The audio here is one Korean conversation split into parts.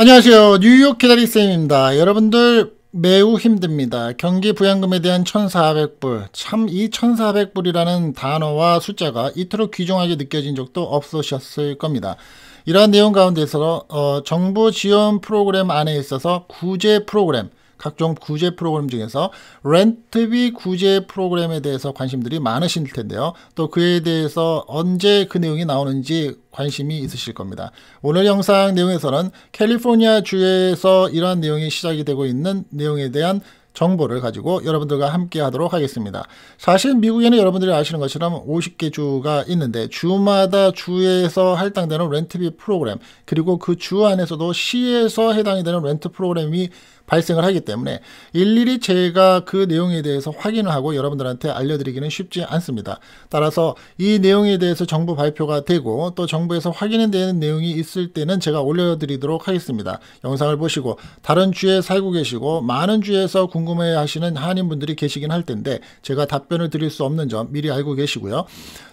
안녕하세요. 뉴욕 기다리쌤입니다. 여러분들 매우 힘듭니다. 경기 부양금에 대한 1,400불. 참 이 1,400불이라는 단어와 숫자가 이토록 귀중하게 느껴진 적도 없으셨을 겁니다. 이러한 내용 가운데서 어, 정부 지원 프로그램 안에 있어서 구제 프로그램, 각종 구제 프로그램 중에서 렌트비 구제 프로그램에 대해서 관심들이 많으실 텐데요. 또 그에 대해서 언제 그 내용이 나오는지 관심이 있으실 겁니다. 오늘 영상 내용에서는 캘리포니아 주에서 이러한 내용이 시작이 되고 있는 내용에 대한 정보를 가지고 여러분들과 함께 하도록 하겠습니다. 사실 미국에는 여러분들이 아시는 것처럼 50개 주가 있는데 주마다 주에서 할당되는 렌트비 프로그램 그리고 그 주 안에서도 시에서 해당이 되는 렌트 프로그램이 발생을 하기 때문에 일일이 제가 그 내용에 대해서 확인을 하고 여러분들한테 알려드리기는 쉽지 않습니다. 따라서 이 내용에 대해서 정부 발표가 되고 또 정부에서 확인이 되는 내용이 있을 때는 제가 올려드리도록 하겠습니다. 영상을 보시고 다른 주에 살고 계시고 많은 주에서 궁금해 하시는 한인분들이 계시긴 할 텐데 제가 답변을 드릴 수 없는 점 미리 알고 계시고요.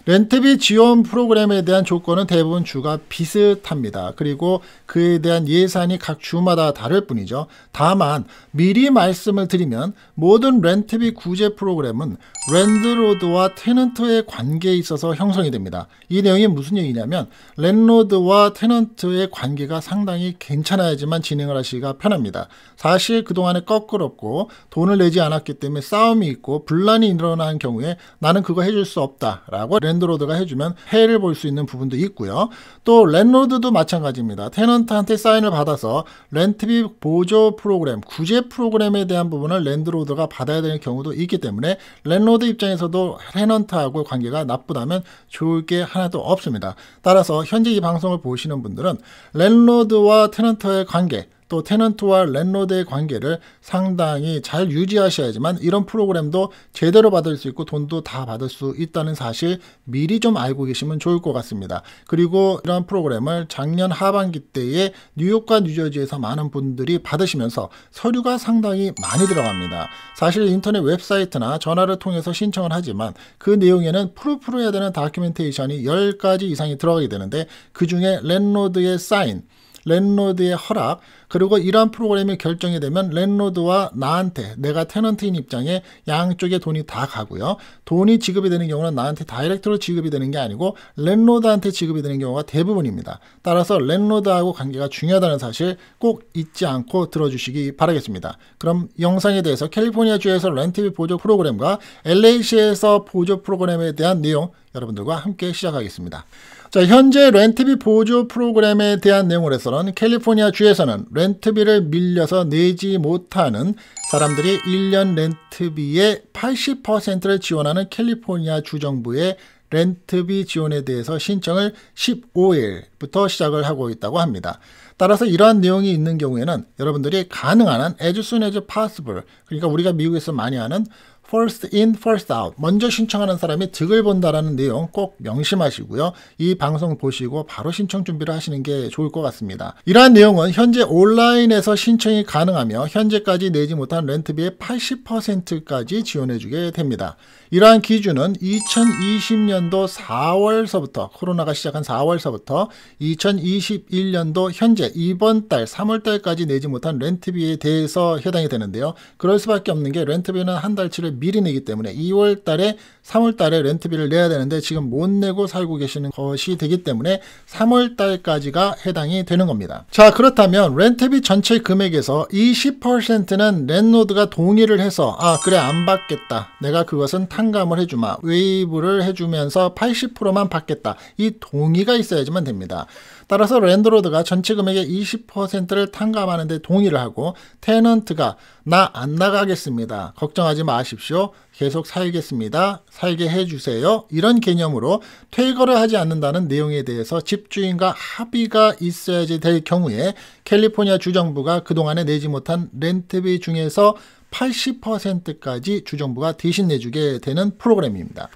렌트비 지원 프로그램에 대한 조건은 대부분 주가 비슷합니다. 그리고 그에 대한 예산이 각 주마다 다를 뿐이죠. 다만 또한 미리 말씀을 드리면 모든 렌트비 구제 프로그램은 랜드로드와 테넌트의 관계에 있어서 형성이 됩니다. 이 내용이 무슨 얘기냐면 랜로드와 테넌트의 관계가 상당히 괜찮아야지만 진행을 하시기가 편합니다. 사실 그동안에 꺾으럽고 돈을 내지 않았기 때문에 싸움이 있고 분란이 일어난 경우에 나는 그거 해줄 수 없다라고 랜드로드가 해주면 해를 볼 수 있는 부분도 있고요. 또 랜로드도 마찬가지입니다. 테넌트한테 사인을 받아서 렌트비 보조 프로그램 프로그램, 구제 프로그램에 대한 부분을 랜드로드가 받아야 되는 경우도 있기 때문에 랜로드 입장에서도 레넌트하고 관계가 나쁘다면 좋을 게 하나도 없습니다. 따라서 현재 이 방송을 보시는 분들은 랜로드와 테넌트의 관계, 또 테넌트와 랜로드의 관계를 상당히 잘 유지하셔야지만 이런 프로그램도 제대로 받을 수 있고 돈도 다 받을 수 있다는 사실 미리 좀 알고 계시면 좋을 것 같습니다. 그리고 이러한 프로그램을 작년 하반기 때에 뉴욕과 뉴저지에서 많은 분들이 받으시면서 서류가 상당히 많이 들어갑니다. 사실 인터넷 웹사이트나 전화를 통해서 신청을 하지만 그 내용에는 프로프로 해야 되는 다큐멘테이션이 10가지 이상이 들어가게 되는데 그 중에 랜로드의 사인, 랜로드의 허락 그리고 이러한 프로그램이 결정이 되면 랜로드와 나한테 내가 테넌트인 입장에 양쪽에 돈이 다 가고요. 돈이 지급이 되는 경우는 나한테 다이렉트로 지급이 되는 게 아니고 랜로드한테 지급이 되는 경우가 대부분입니다. 따라서 랜로드하고 관계가 중요하다는 사실 꼭 잊지 않고 들어주시기 바라겠습니다. 그럼 영상에 대해서 캘리포니아주에서 렌티비 보조 프로그램과 LA시에서 보조 프로그램에 대한 내용 여러분들과 함께 시작하겠습니다. 자, 현재 렌트비 보조 프로그램에 대한 내용으로서는 캘리포니아 주에서는 렌트비를 밀려서 내지 못하는 사람들이 1년 렌트비의 80%를 지원하는 캘리포니아 주정부의 렌트비 지원에 대해서 신청을 15일부터 시작을 하고 있다고 합니다. 따라서 이러한 내용이 있는 경우에는 여러분들이 가능한 한 as soon as possible 그러니까 우리가 미국에서 많이 하는 first in, first out. 먼저 신청하는 사람이 득을 본다라는 내용 꼭 명심하시고요. 이 방송 보시고 바로 신청 준비를 하시는 게 좋을 것 같습니다. 이러한 내용은 현재 온라인에서 신청이 가능하며 현재까지 내지 못한 렌트비의 80%까지 지원해주게 됩니다. 이러한 기준은 2020년도 4월서부터 코로나가 시작한 4월서부터 2021년도 현재 이번 달 3월달까지 내지 못한 렌트비에 대해서 해당이 되는데요. 그럴 수밖에 없는 게 렌트비는 한 달치를 미리 내기 때문에 2월 달에 3월 달에 렌트비를 내야 되는데 지금 못 내고 살고 계시는 것이 되기 때문에 3월 달까지가 해당이 되는 겁니다. 자 그렇다면 렌트비 전체 금액에서 20%는 랜노드가 동의를 해서 아 그래 안 받겠다 내가 그것은 탕감을 해주마 웨이브를 해주면서 80%만 받겠다 이 동의가 있어야지만 됩니다. 따라서 랜드로드가 전체 금액의 20%를 탕감하는데 동의를 하고 테넌트가 나 안 나가겠습니다. 걱정하지 마십시오. 마십시오. 계속 살겠습니다. 살게 해주세요. 이런 개념으로 퇴거를 하지 않는다는 내용에 대해서 집주인과 합의가 있어야지 될 경우에 캘리포니아 주정부가 그동안에 내지 못한 렌트비 중에서 80%까지 주정부가 대신 내주게 되는 프로그램입니다.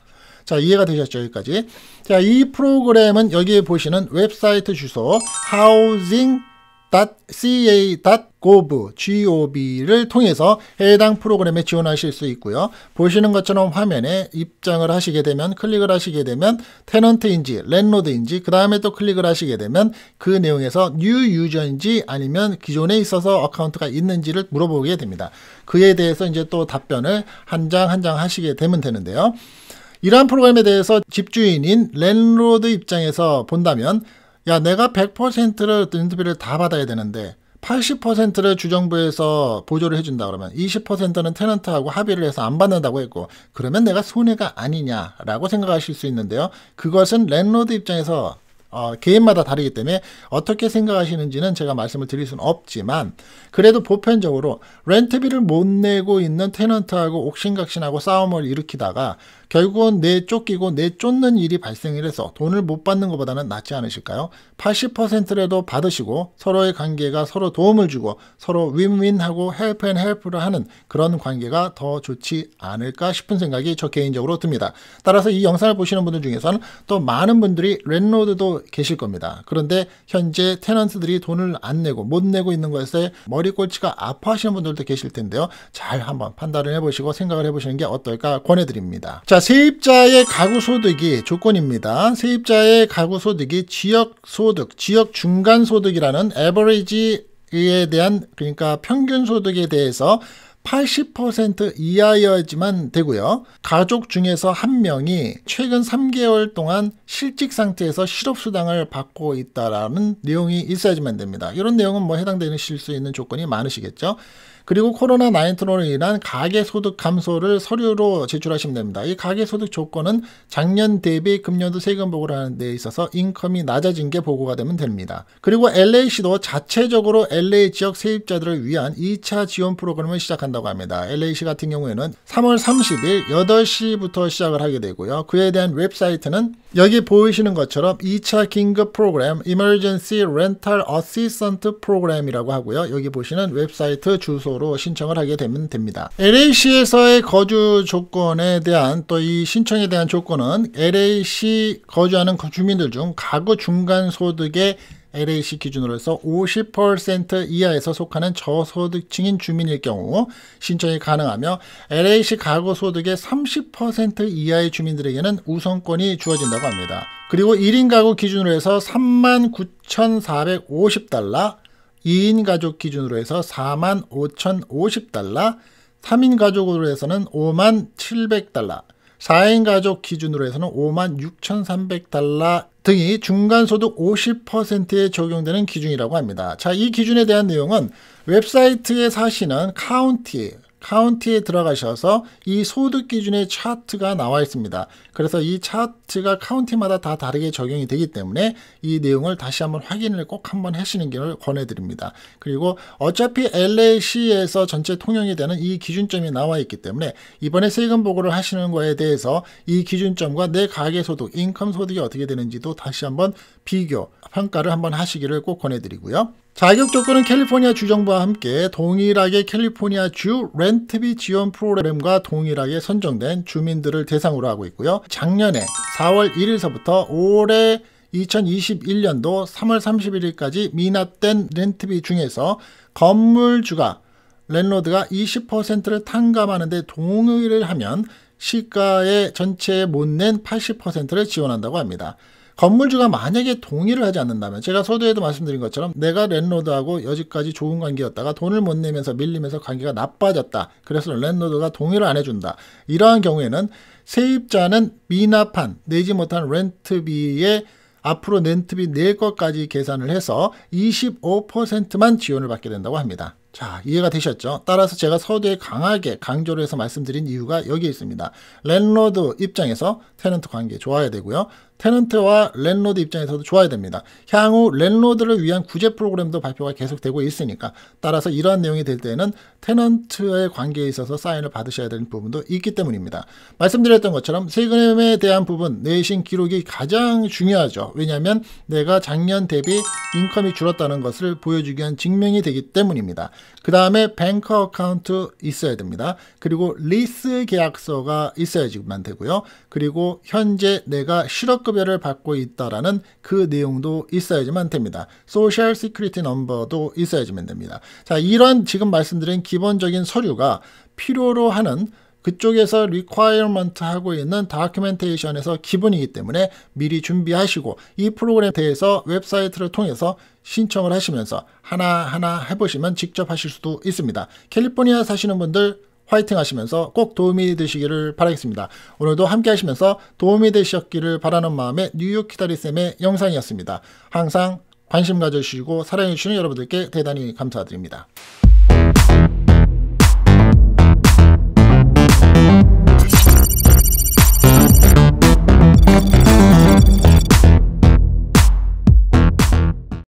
자, 이해가 되셨죠? 여기까지. 자, 이 프로그램은 여기에 보시는 웹사이트 주소 housing ca.gov, 를 통해서 해당 프로그램에 지원하실 수 있고요. 보시는 것처럼 화면에 입장을 하시게 되면 클릭을 하시게 되면 테넌트인지 랜로드인지 그 다음에 또 클릭을 하시게 되면 그 내용에서 뉴유저인지 아니면 기존에 있어서 어카운트가 있는지를 물어보게 됩니다. 그에 대해서 이제 또 답변을 한 장 한 장 하시게 되면 되는데요. 이러한 프로그램에 대해서 집주인인 랜로드 입장에서 본다면 야 내가 100%를 인터뷰를 다 받아야 되는데 80%를 주정부에서 보조를 해준다 그러면 20%는 테넌트하고 합의를 해서 안 받는다고 했고 그러면 내가 손해가 아니냐라고 생각하실 수 있는데요. 그것은 랜로드 입장에서 어, 개인마다 다르기 때문에 어떻게 생각하시는지는 제가 말씀을 드릴 수는 없지만 그래도 보편적으로 렌트비를 못 내고 있는 테넌트하고 옥신각신하고 싸움을 일으키다가 결국은 내 쫓기고 내 쫓는 일이 발생을 해서 돈을 못 받는 것보다는 낫지 않으실까요? 80%라도 받으시고 서로의 관계가 서로 도움을 주고 서로 윈윈하고 헬프앤 헬프를 하는 그런 관계가 더 좋지 않을까 싶은 생각이 저 개인적으로 듭니다. 따라서 이 영상을 보시는 분들 중에서는 또 많은 분들이 랜로드도 계실 겁니다. 그런데 현재 테넌트들이 돈을 안 내고 못 내고 있는 것에 머리꼴치가 아파하시는 분들도 계실 텐데요. 잘 한번 판단을 해보시고 생각을 해보시는 게 어떨까 권해드립니다. 자, 세입자의 가구 소득이 조건입니다. 세입자의 가구 소득이 지역 소득, 지역 중간 소득이라는 에버리지에 대한 그러니까 평균 소득에 대해서 80% 이하여야지만 되고요. 가족 중에서 한 명이 최근 3개월 동안 실직 상태에서 실업수당을 받고 있다라는 내용이 있어야지만 됩니다. 이런 내용은 뭐 해당되는 실수 있는 조건이 많으시겠죠. 그리고 코로나19로 인한 가계소득 감소를 서류로 제출하시면 됩니다. 이 가계소득 조건은 작년 대비 금년도 세금보고를 하는 데 있어서 인컴이 낮아진 게 보고가 되면 됩니다. 그리고 LA시도 자체적으로 LA 지역 세입자들을 위한 2차 지원 프로그램을 시작한 한다고 합니다. l a c 같은 경우에는 3월 30일 8시부터 시작을 하게 되고요. 그에 대한 웹사이트는 여기 보이시는 것처럼 2차 긴급 프로그램 Emergency Rental Assistant 프로그램이라고 하고요. 여기 보시는 웹사이트 주소로 신청을 하게 되면 됩니다. LAC에서의 거주 조건에 대한 또 이 신청에 대한 조건은 LAC 거주하는 그 주민들 중 가구 중간 소득의 LAC 기준으로 해서 50% 이하에서 속하는 저소득층인 주민일 경우 신청이 가능하며 LAC 가구 소득의 30% 이하의 주민들에게는 우선권이 주어진다고 합니다. 그리고 1인 가구 기준으로 해서 39,450달러, 2인 가족 기준으로 해서 45,050달러, 3인 가족으로 해서는 5만 700달러, 4인 가족 기준으로 해서는 56,300달러 만 등이 중간소득 50%에 적용되는 기준이라고 합니다. 자, 이 기준에 대한 내용은 웹사이트에 사시는 카운티, 카운티에 들어가셔서 이 소득 기준의 차트가 나와 있습니다. 그래서 이 차트가 카운티마다 다 다르게 적용이 되기 때문에 이 내용을 다시 한번 확인을 꼭 한번 하시는 걸 권해드립니다. 그리고 어차피 LAC에서 전체 통용이 되는 이 기준점이 나와 있기 때문에 이번에 세금 보고를 하시는 거에 대해서 이 기준점과 내 가계소득, 인컴 소득이 어떻게 되는지도 다시 한번 비교, 평가를 한번 하시기를 꼭 권해드리고요. 자격 조건은 캘리포니아 주정부와 함께 동일하게 캘리포니아 주 렌트비 지원 프로그램과 동일하게 선정된 주민들을 대상으로 하고 있고요. 작년에 4월 1일서부터 올해 2021년도 3월 31일까지 미납된 렌트비 중에서 건물주가 랜로드가 20%를 탕감하는데 동의를 하면 시가의 전체에 못 낸 80%를 지원한다고 합니다. 건물주가 만약에 동의를 하지 않는다면 제가 서두에도 말씀드린 것처럼 내가 랜로드하고 여지까지 좋은 관계였다가 돈을 못 내면서 밀리면서 관계가 나빠졌다. 그래서 랜로드가 동의를 안 해준다. 이러한 경우에는 세입자는 미납한 내지 못한 렌트비에 앞으로 렌트비 낼 것까지 계산을 해서 25%만 지원을 받게 된다고 합니다. 자, 이해가 되셨죠? 따라서 제가 서두에 강하게 강조를 해서 말씀드린 이유가 여기에 있습니다. 랜로드 입장에서 테넌트 관계 좋아야 되고요. 테넌트와 랜로드 입장에서도 좋아야 됩니다. 향후 랜로드를 위한 구제 프로그램도 발표가 계속되고 있으니까 따라서 이러한 내용이 될 때는 테넌트의 관계에 있어서 사인을 받으셔야 되는 부분도 있기 때문입니다. 말씀드렸던 것처럼 세금에 대한 부분 내신 기록이 가장 중요하죠. 왜냐하면 내가 작년 대비 인컴이 줄었다는 것을 보여주기 위한 증명이 되기 때문입니다. 그 다음에 뱅커 어카운트 있어야 됩니다. 그리고 리스 계약서가 있어야지만 되고요. 그리고 현재 내가 실업금 특허별을 받고 있다라는 그 내용도 있어야지만 됩니다. 소셜 시크리티 넘버도 있어야지만 됩니다. 자, 이런 지금 말씀드린 기본적인 서류가 필요로 하는 그쪽에서 리퀘어먼트 하고 있는 다큐멘테이션에서 기본이기 때문에 미리 준비하시고 이 프로그램에 대해서 웹사이트를 통해서 신청을 하시면서 하나하나 해보시면 직접 하실 수도 있습니다. 캘리포니아 사시는 분들 화이팅 하시면서 꼭 도움이 되시기를 바라겠습니다. 오늘도 함께 하시면서 도움이 되셨기를 바라는 마음에 뉴욕 키다리쌤의 영상이었습니다. 항상 관심 가져주시고 사랑해주시는 여러분들께 대단히 감사드립니다.